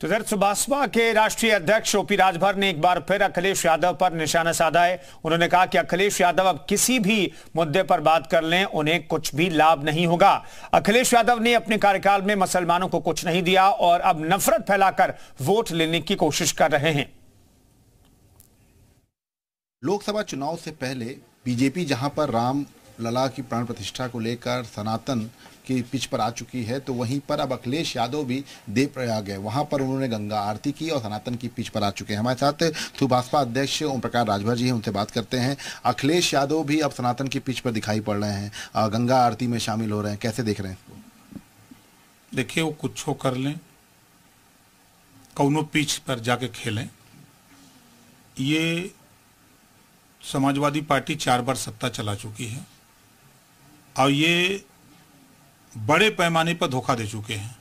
तो इधर सुबासपा के राष्ट्रीय अध्यक्ष ओपी राजभर ने एक बार फिर अखिलेश यादव पर निशाना साधा है उन्होंने कहा कि अखिलेश यादव अब किसी भी मुद्दे पर बात कर लें उन्हें कुछ भी लाभ नहीं होगा अखिलेश यादव ने अपने कार्यकाल में मुसलमानों को कुछ नहीं दिया और अब नफरत फैलाकर वोट लेने की कोशिश कर रहे हैं लोकसभा चुनाव से पहले बीजेपी जहां पर राम लला की प्राण प्रतिष्ठा को लेकर सनातन की पिच पर आ चुकी है तो वहीं पर अब अखिलेश यादव भी देव प्रयाग है वहां पर उन्होंने गंगा आरती की और सनातन की पिच पर आ चुके हैं हमारे साथ भाजपा अध्यक्ष ओम प्रकाश राजभर जी हैं उनसे बात करते हैं अखिलेश यादव भी अब सनातन की पिच पर दिखाई पड़ रहे हैं गंगा आरती में शामिल हो रहे हैं कैसे देख रहे हैं देखिए वो कुछ हो कर लें कौनों पिच पर जाके खेलें ये समाजवादी पार्टी चार बार सत्ता चला चुकी है और ये बड़े पैमाने पर धोखा दे चुके हैं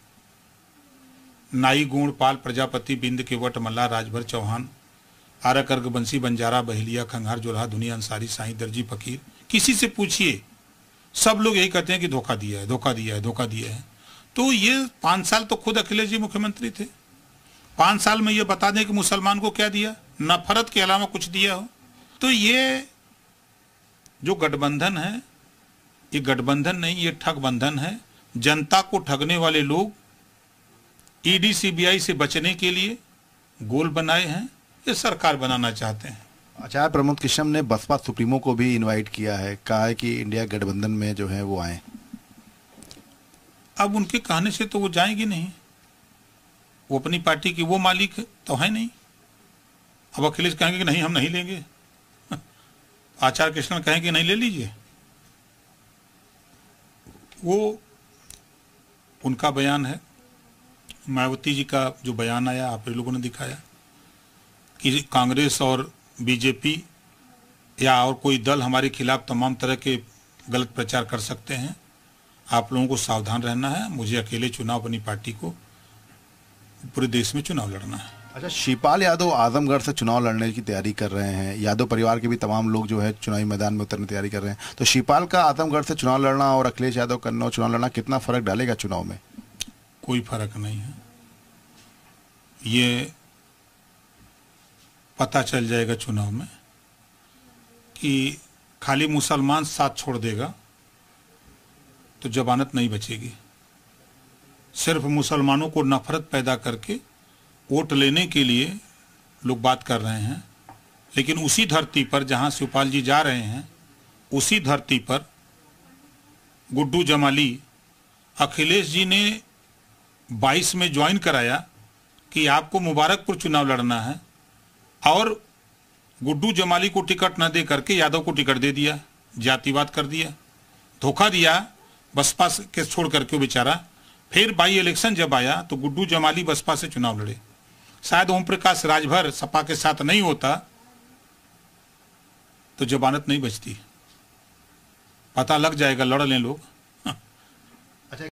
नाई गुण पाल प्रजापति बिंद के वट मल्ला राजभर चौहान आरक अर्ग बंसी बंजारा बहेलिया खंगार जोल्हा दुनिया अंसारी साई दर्जी फकीर किसी से पूछिए सब लोग यही कहते हैं कि धोखा दिया है धोखा दिया है धोखा दिया है तो ये पाँच साल तो खुद अखिलेश जी मुख्यमंत्री थे पाँच साल में ये बता दें कि मुसलमान को क्या दिया नफरत के अलावा कुछ दिया हो तो ये जो गठबंधन है ये गठबंधन नहीं ये ठग बंधन है जनता को ठगने वाले लोग ईडी e सीबीआई से बचने के लिए गोल बनाए हैं ये सरकार बनाना चाहते हैं अच्छा, आचार्य प्रमोद किशम ने बसपा सुप्रीमो को भी इनवाइट किया है कहा है कि इंडिया गठबंधन में जो है वो आए अब उनके कहने से तो वो जाएंगे नहीं वो अपनी पार्टी की वो मालिक तो है नहीं अब अखिलेश कहेंगे कि नहीं हम नहीं लेंगे आचार्य कृष्ण कहेंगे नहीं ले लीजिए वो उनका बयान है मायावती जी का जो बयान आया आप लोगों ने दिखाया कि कांग्रेस और बीजेपी या और कोई दल हमारे खिलाफ तमाम तरह के गलत प्रचार कर सकते हैं आप लोगों को सावधान रहना है मुझे अकेले चुनाव अपनी पार्टी को पूरे देश में चुनाव लड़ना है अच्छा शिपाल यादव आजमगढ़ से चुनाव लड़ने की तैयारी कर रहे हैं यादव परिवार के भी तमाम लोग जो है चुनावी मैदान में उतरने की तैयारी कर रहे हैं तो शिपाल का आजमगढ़ से चुनाव लड़ना और अखिलेश यादव कन्नौ चुनाव लड़ना कितना फर्क डालेगा चुनाव में कोई फर्क नहीं है ये पता चल जाएगा चुनाव में कि खाली मुसलमान साथ छोड़ देगा तो जबानत नहीं बचेगी सिर्फ मुसलमानों को नफरत पैदा करके वोट लेने के लिए लोग बात कर रहे हैं लेकिन उसी धरती पर जहां शिवपाल जी जा रहे हैं उसी धरती पर गुड्डू जमाली अखिलेश जी ने 22 में ज्वाइन कराया कि आपको मुबारकपुर चुनाव लड़ना है और गुड्डू जमाली को टिकट न दे करके यादव को टिकट दे दिया जातिवाद कर दिया धोखा दिया बसपा के छोड़ करके बेचारा फिर बाई इलेक्शन जब आया तो गुड्डू जमाली बसपा से चुनाव लड़े शायद ओम प्रकाश राजभर सपा के साथ नहीं होता तो जमानत नहीं बचती पता लग जाएगा लड़ लें लोग